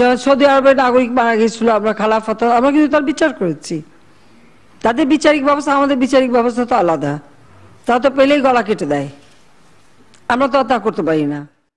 যারা সৌদি আরবের নাগরিক মারা গেছিল আমরা খালাফত আমরা কিন্তু তার বিচার করেছি তাদের বিচারিক ব্যবস্থা আমাদের বিচারিক ব্যবস্থা তো আলাদা তা তো পেলেই গলা কেটে দেয় আমরা তো তা করতে পারি না